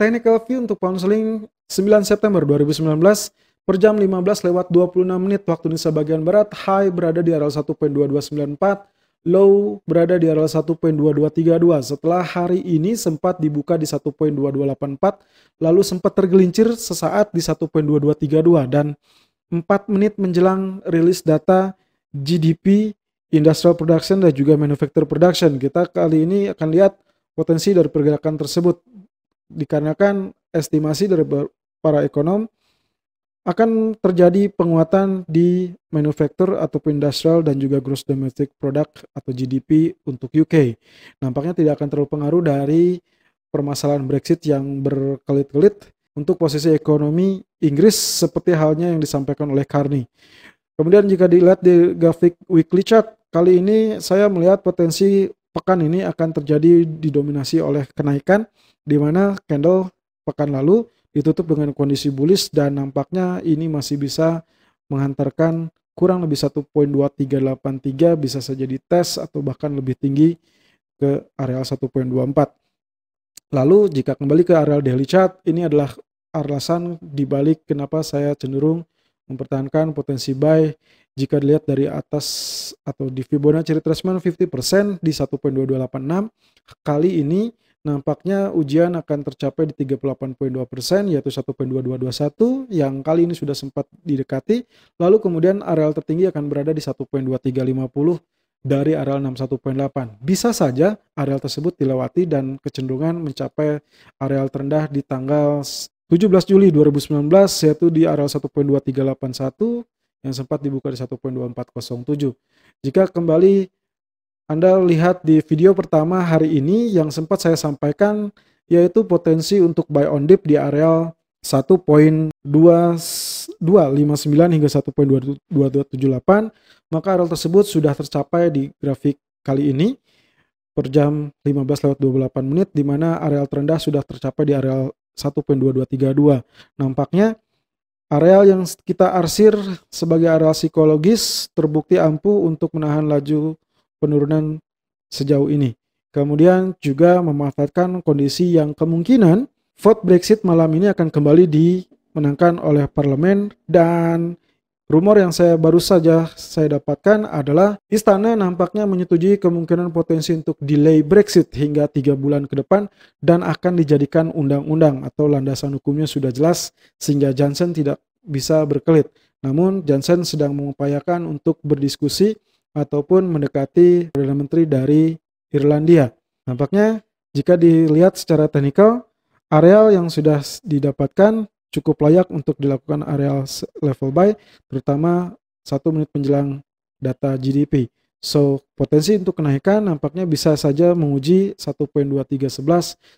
Technical View untuk Counseling 9 September 2019 per jam 15 lewat 26 menit waktu Indonesia bagian Barat. High berada di area 1.2294 low berada di area 1.2232 setelah hari ini sempat dibuka di 1.2284 lalu sempat tergelincir sesaat di 1.2232 dan 4 menit menjelang rilis data GDP Industrial Production dan juga Manufacture Production kita kali ini akan lihat potensi dari pergerakan tersebut dikarenakan estimasi dari para ekonom akan terjadi penguatan di manufaktur ataupun industrial dan juga gross domestic product atau GDP untuk UK. Nampaknya tidak akan terlalu pengaruh dari permasalahan Brexit yang berkelit-kelit untuk posisi ekonomi Inggris seperti halnya yang disampaikan oleh Carney. Kemudian jika dilihat di grafik weekly chart, kali ini saya melihat potensi pekan ini akan terjadi didominasi oleh kenaikan di mana candle pekan lalu ditutup dengan kondisi bullish dan nampaknya ini masih bisa menghantarkan kurang lebih 1.2383 bisa saja dites atau bahkan lebih tinggi ke areal 1.24. Lalu jika kembali ke areal daily chart ini adalah alasan dibalik kenapa saya cenderung mempertahankan potensi buy jika dilihat dari atas atau di Fibonacci retracement 50% di 1.2286 kali ini nampaknya ujian akan tercapai di 38.2% yaitu 1.2221 yang kali ini sudah sempat didekati lalu kemudian areal tertinggi akan berada di 1.2350 dari areal 61.8. Bisa saja areal tersebut dilewati dan kecenderungan mencapai areal terendah di tanggal 17 Juli 2019 yaitu di area 1.2381 yang sempat dibuka di 1.2407. Jika kembali Anda lihat di video pertama hari ini yang sempat saya sampaikan yaitu potensi untuk buy on dip di area 1.2259 hingga 1.2278 maka areal tersebut sudah tercapai di grafik kali ini per jam 15 lewat 28 menit di mana areal terendah sudah tercapai di areal 1.2232. Nampaknya areal yang kita arsir sebagai areal psikologis terbukti ampuh untuk menahan laju penurunan sejauh ini. Kemudian juga memanfaatkan kondisi yang kemungkinan vote Brexit malam ini akan kembali dimenangkan oleh parlemen dan Rumor yang saya baru saja saya dapatkan adalah istana nampaknya menyetujui kemungkinan potensi untuk delay Brexit hingga tiga bulan ke depan dan akan dijadikan undang-undang atau landasan hukumnya sudah jelas sehingga Johnson tidak bisa berkelit. Namun Johnson sedang mengupayakan untuk berdiskusi ataupun mendekati Perdana Menteri dari Irlandia. Nampaknya jika dilihat secara teknikal, areal yang sudah didapatkan cukup layak untuk dilakukan areal level buy, terutama satu menit menjelang data GDP. So, potensi untuk kenaikan nampaknya bisa saja menguji 1.2311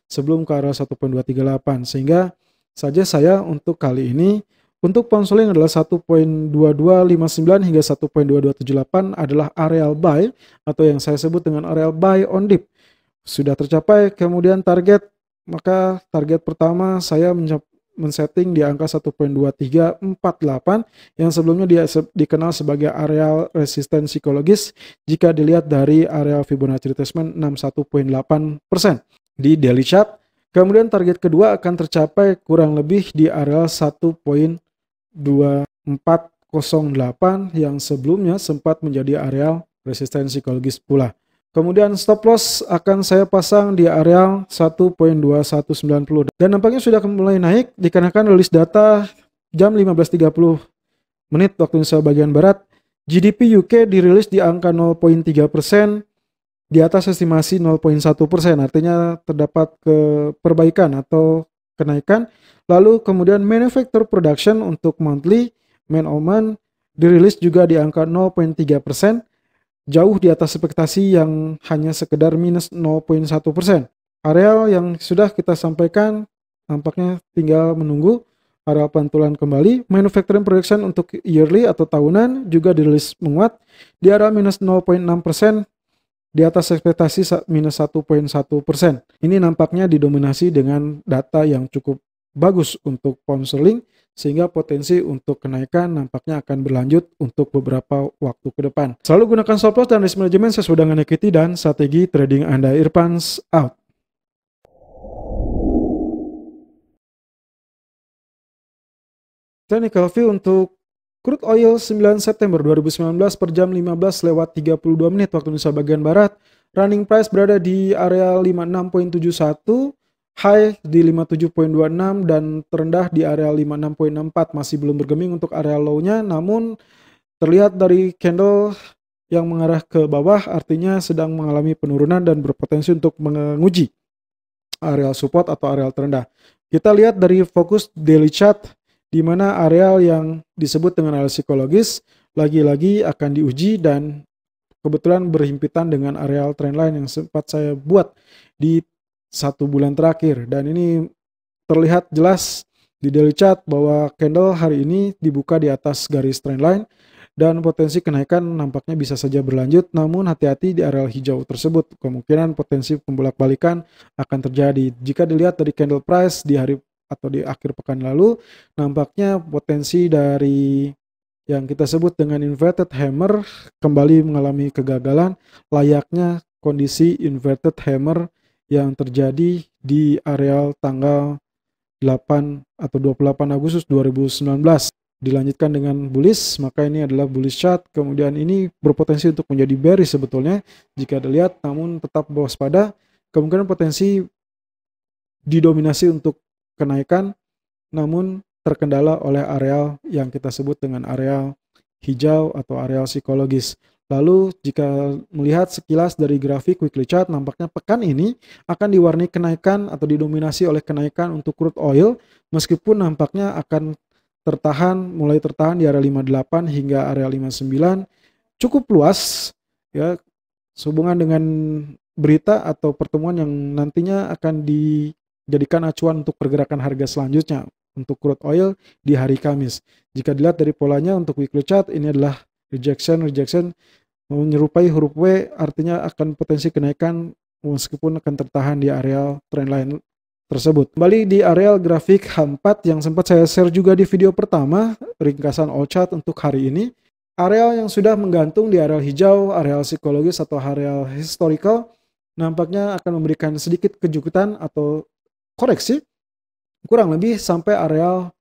sebelum ke arah 1.238. Sehingga saja saya untuk kali ini untuk ponseling adalah 1.2259 hingga 1.2278 adalah areal buy atau yang saya sebut dengan areal buy on dip. Sudah tercapai kemudian target maka target pertama saya men-setting di angka 1.2348 yang sebelumnya dia se dikenal sebagai areal resisten psikologis jika dilihat dari areal Fibonacci retracement 61.8% di daily chart. Kemudian target kedua akan tercapai kurang lebih di areal 1.2408 yang sebelumnya sempat menjadi areal resistensi psikologis pula. Kemudian stop loss akan saya pasang di areal 1.2190 dan nampaknya sudah mulai naik dikarenakan rilis data jam 15.30 menit waktu Indonesia bagian barat. GDP UK dirilis di angka 0.3 di atas estimasi 0.1 artinya terdapat ke perbaikan atau kenaikan. Lalu kemudian manufacturer production untuk monthly man-on-man dirilis juga di angka 0.3 jauh di atas ekspektasi yang hanya sekedar minus 0.1 persen. Areal yang sudah kita sampaikan nampaknya tinggal menunggu areal pantulan kembali. Manufacturing production untuk yearly atau tahunan juga dirilis menguat di area minus 0.6 persen di atas ekspektasi minus 1.1 persen. Ini nampaknya didominasi dengan data yang cukup bagus untuk pound sterling sehingga potensi untuk kenaikan nampaknya akan berlanjut untuk beberapa waktu ke depan. Selalu gunakan stop loss dan risk management sesuai dengan equity dan strategi trading Anda. Irfans out. Technical view untuk Crude oil 9 September 2019 per jam 15 lewat 32 menit waktu Indonesia bagian Barat. Running price berada di area 56.71 High di 57.26 dan terendah di area 56.64 masih belum bergeming untuk area low-nya namun terlihat dari candle yang mengarah ke bawah artinya sedang mengalami penurunan dan berpotensi untuk menguji areal support atau areal terendah. Kita lihat dari fokus daily chart di mana areal yang disebut dengan areal psikologis lagi-lagi akan diuji dan kebetulan berhimpitan dengan areal trendline yang sempat saya buat di satu bulan terakhir dan ini terlihat jelas di daily chart bahwa candle hari ini dibuka di atas garis trendline dan potensi kenaikan nampaknya bisa saja berlanjut namun hati-hati di areal hijau tersebut kemungkinan potensi pembolak-balikan akan terjadi jika dilihat dari candle price di hari atau di akhir pekan lalu nampaknya potensi dari yang kita sebut dengan inverted hammer kembali mengalami kegagalan layaknya kondisi inverted hammer yang terjadi di areal tanggal 8 atau 28 Agustus 2019. Dilanjutkan dengan bullish, maka ini adalah bullish chart. Kemudian ini berpotensi untuk menjadi bearish sebetulnya jika dilihat, namun tetap waspada. Kemungkinan potensi didominasi untuk kenaikan, namun terkendala oleh areal yang kita sebut dengan areal hijau atau areal psikologis. Lalu jika melihat sekilas dari grafik weekly chart, nampaknya pekan ini akan diwarnai kenaikan atau didominasi oleh kenaikan untuk crude oil, meskipun nampaknya akan tertahan, mulai tertahan di area 58 hingga area 59, cukup luas ya sehubungan dengan berita atau pertemuan yang nantinya akan dijadikan acuan untuk pergerakan harga selanjutnya untuk crude oil di hari Kamis. Jika dilihat dari polanya untuk weekly chart ini adalah rejection rejection menyerupai huruf W artinya akan potensi kenaikan meskipun akan tertahan di areal trendline tersebut. Kembali di areal grafik H4 yang sempat saya share juga di video pertama, ringkasan all chart untuk hari ini. Areal yang sudah menggantung di areal hijau, areal psikologis atau areal historical nampaknya akan memberikan sedikit kejutan atau koreksi kurang lebih sampai areal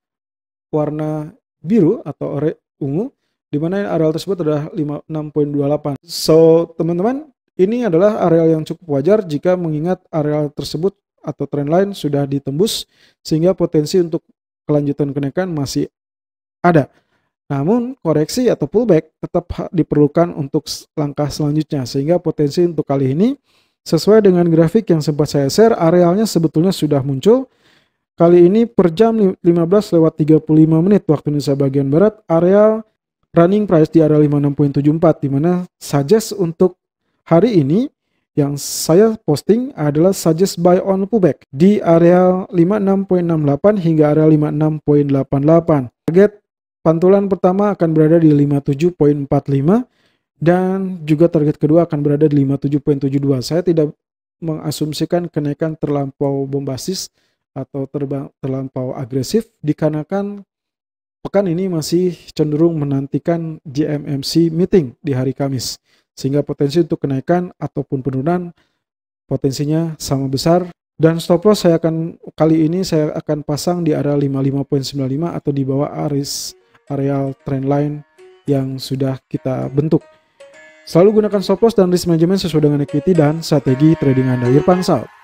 warna biru atau ungu di mana areal tersebut adalah 6.28. So, teman-teman, ini adalah areal yang cukup wajar jika mengingat areal tersebut atau trend line sudah ditembus sehingga potensi untuk kelanjutan kenaikan masih ada. Namun, koreksi atau pullback tetap diperlukan untuk langkah selanjutnya sehingga potensi untuk kali ini sesuai dengan grafik yang sempat saya share, arealnya sebetulnya sudah muncul. Kali ini per jam 15 lewat 35 menit waktu Indonesia bagian barat, areal running price di area 56.74 mana suggest untuk hari ini yang saya posting adalah suggest buy on pullback di area 56.68 hingga area 56.88. Target pantulan pertama akan berada di 57.45 dan juga target kedua akan berada di 57.72. Saya tidak mengasumsikan kenaikan terlampau bombastis atau terlampau agresif dikarenakan pekan ini masih cenderung menantikan GMMC meeting di hari Kamis, sehingga potensi untuk kenaikan ataupun penurunan potensinya sama besar. Dan stop loss saya akan kali ini saya akan pasang di area 55.95 atau di bawah aris areal trend line yang sudah kita bentuk. Selalu gunakan stop loss dan risk management sesuai dengan equity dan strategi trading Anda. Irfan Sal.